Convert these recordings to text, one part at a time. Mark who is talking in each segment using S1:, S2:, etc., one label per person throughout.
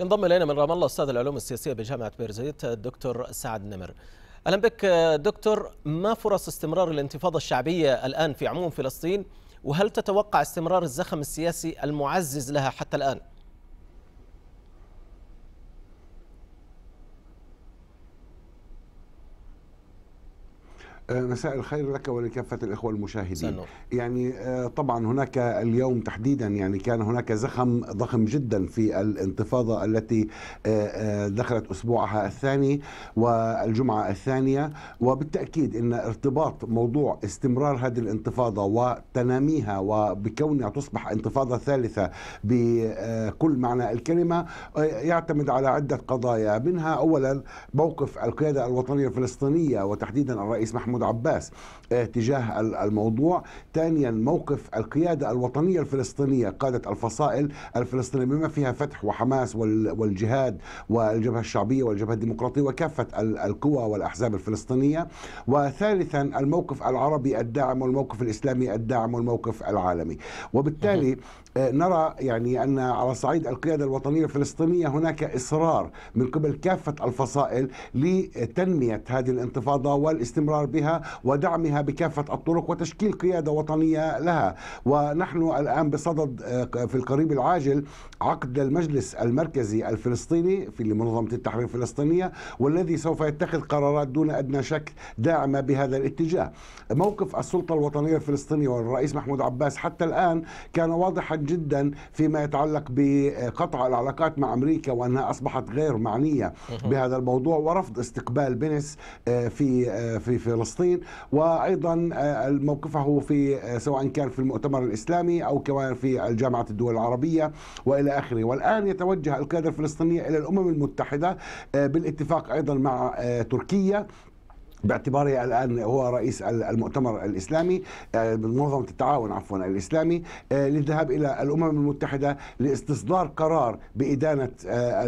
S1: ينضم الينا من رام الله استاذ العلوم السياسيه بجامعه بيرزيت الدكتور سعد نمر. اهلا بك دكتور ما فرص استمرار الانتفاضه الشعبيه الان في عموم فلسطين وهل تتوقع استمرار الزخم السياسي المعزز لها حتى الان؟
S2: آه، مساء الخير لك ولكافة الإخوة المشاهدين سنو. يعني آه، طبعا هناك اليوم تحديدا يعني كان هناك زخم ضخم جدا في الانتفاضة التي آه، دخلت أسبوعها الثاني والجمعة الثانية وبالتأكيد أن ارتباط موضوع استمرار هذه الانتفاضة وتناميها وبكونها تصبح انتفاضة ثالثة بكل معنى الكلمة يعتمد على عدة قضايا منها أولا موقف القيادة الوطنية الفلسطينية وتحديدا الرئيس محمود محمود عباس آه، تجاه الموضوع ثانيا موقف القيادة الوطنية الفلسطينية قادة الفصائل الفلسطينية بما فيها فتح وحماس والجهاد والجبهة الشعبية والجبهة الديمقراطية وكافة القوى والأحزاب الفلسطينية وثالثا الموقف العربي الداعم والموقف الإسلامي الداعم والموقف العالمي وبالتالي آه، نرى يعني أن على صعيد القيادة الوطنية الفلسطينية هناك إصرار من قبل كافة الفصائل لتنمية هذه الانتفاضة والاستمرار بها ودعمها بكافة الطرق وتشكيل قيادة وطنية لها ونحن الآن بصدد آه، في القريب العاجل عقد المجلس المركزي الفلسطيني في منظمة التحرير الفلسطينية والذي سوف يتخذ قرارات دون أدنى شك داعمة بهذا الاتجاه موقف السلطة الوطنية الفلسطينية والرئيس محمود عباس حتى الآن كان واضحا جدا فيما يتعلق بقطع العلاقات مع أمريكا وأنها أصبحت غير معنية بهذا الموضوع ورفض استقبال بنس آه، في آه، في فلسطين فلسطين وايضا آه، موقفه في آه، سواء كان في المؤتمر الاسلامي او كمان في جامعه الدول العربيه والى اخره والان يتوجه القياده الفلسطينيه الى الامم المتحده آه، بالاتفاق ايضا مع تركيا باعتباره الان هو رئيس المؤتمر الاسلامي آه، منظمه التعاون عفوا الاسلامي آه، للذهاب الى الامم المتحده لاستصدار قرار بادانه آه،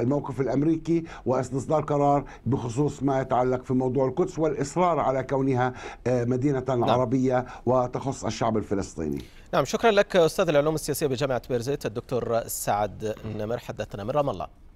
S2: الموقف الامريكي واستصدار قرار بخصوص ما يتعلق في موضوع القدس والاصرار على كونها مدينه نعم. عربيه وتخص الشعب الفلسطيني.
S1: نعم شكرا لك استاذ العلوم السياسيه بجامعه بيرزيت الدكتور سعد النمر حدثنا من رام الله.